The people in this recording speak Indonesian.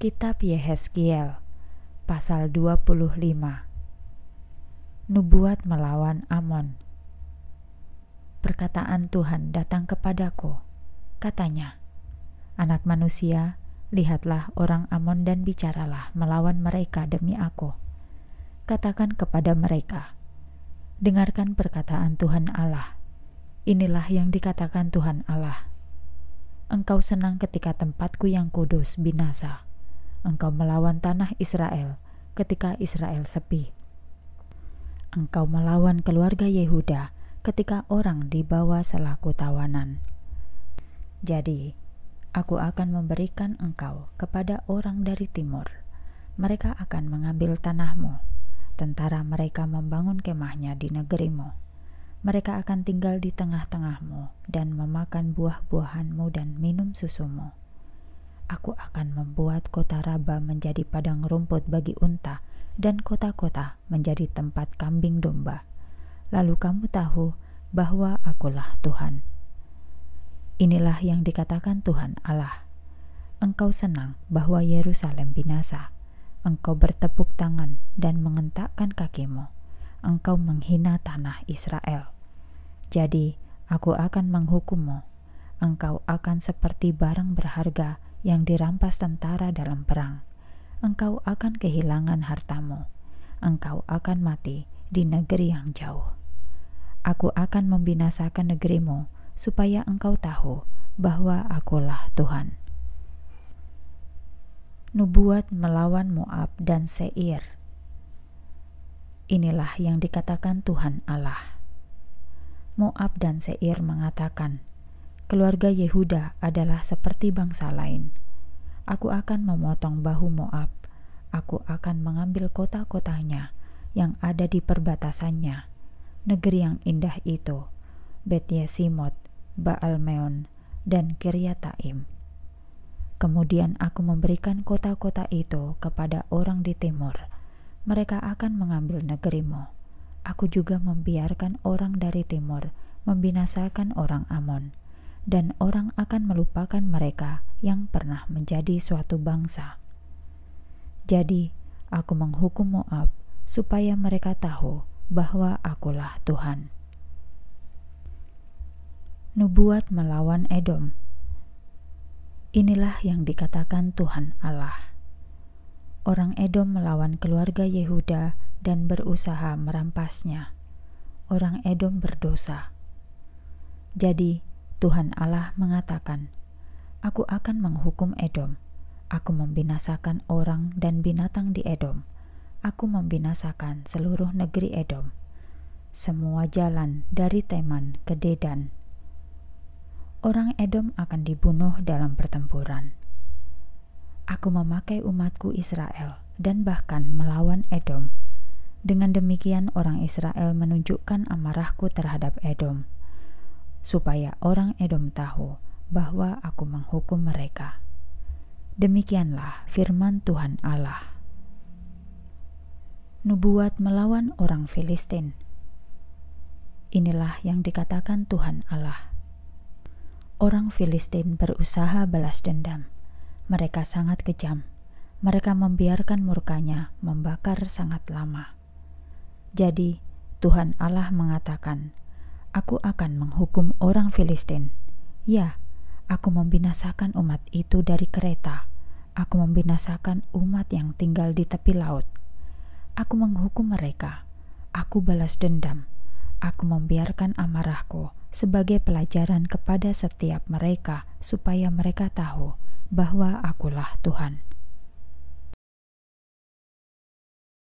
Kitab Yehezkiel pasal 25 Nubuat melawan Amon Perkataan Tuhan datang kepadaku katanya Anak manusia lihatlah orang Amon dan bicaralah melawan mereka demi aku Katakan kepada mereka Dengarkan perkataan Tuhan Allah Inilah yang dikatakan Tuhan Allah Engkau senang ketika tempatku yang kudus binasa engkau melawan tanah Israel ketika Israel sepi. Engkau melawan keluarga Yehuda ketika orang dibawa selaku tawanan. Jadi, aku akan memberikan engkau kepada orang dari timur. Mereka akan mengambil tanahmu. Tentara mereka membangun kemahnya di negerimu. Mereka akan tinggal di tengah-tengahmu dan memakan buah-buahanmu dan minum susumu aku akan membuat kota Raba menjadi padang rumput bagi unta dan kota-kota menjadi tempat kambing domba. Lalu kamu tahu bahwa akulah Tuhan. Inilah yang dikatakan Tuhan Allah. Engkau senang bahwa Yerusalem binasa. Engkau bertepuk tangan dan mengentakkan kakimu. Engkau menghina tanah Israel. Jadi, aku akan menghukummu. Engkau akan seperti barang berharga yang dirampas tentara dalam perang. Engkau akan kehilangan hartamu. Engkau akan mati di negeri yang jauh. Aku akan membinasakan negerimu supaya engkau tahu bahwa akulah Tuhan. Nubuat melawan Moab dan Seir. Inilah yang dikatakan Tuhan Allah. Moab dan Seir mengatakan, Keluarga Yehuda adalah seperti bangsa lain. Aku akan memotong bahu Moab. Aku akan mengambil kota-kotanya yang ada di perbatasannya. Negeri yang indah itu, Bet Yesimot, Baal Meon, dan Kiryataim. Kemudian aku memberikan kota-kota itu kepada orang di timur. Mereka akan mengambil negerimu. Aku juga membiarkan orang dari timur membinasakan orang Amon dan orang akan melupakan mereka yang pernah menjadi suatu bangsa. Jadi, aku menghukum Moab supaya mereka tahu bahwa akulah Tuhan. Nubuat melawan Edom. Inilah yang dikatakan Tuhan Allah. Orang Edom melawan keluarga Yehuda dan berusaha merampasnya. Orang Edom berdosa. Jadi, Tuhan Allah mengatakan, "Aku akan menghukum Edom. Aku membinasakan orang dan binatang di Edom. Aku membinasakan seluruh negeri Edom. Semua jalan dari Teman ke Dedan. Orang Edom akan dibunuh dalam pertempuran. Aku memakai umatku Israel dan bahkan melawan Edom." Dengan demikian, orang Israel menunjukkan amarahku terhadap Edom supaya orang Edom tahu bahwa aku menghukum mereka. Demikianlah firman Tuhan Allah. Nubuat melawan orang Filistin. Inilah yang dikatakan Tuhan Allah. Orang Filistin berusaha balas dendam. Mereka sangat kejam. Mereka membiarkan murkanya membakar sangat lama. Jadi, Tuhan Allah mengatakan aku akan menghukum orang Filistin. Ya, aku membinasakan umat itu dari kereta. Aku membinasakan umat yang tinggal di tepi laut. Aku menghukum mereka. Aku balas dendam. Aku membiarkan amarahku sebagai pelajaran kepada setiap mereka, supaya mereka tahu bahwa akulah Tuhan.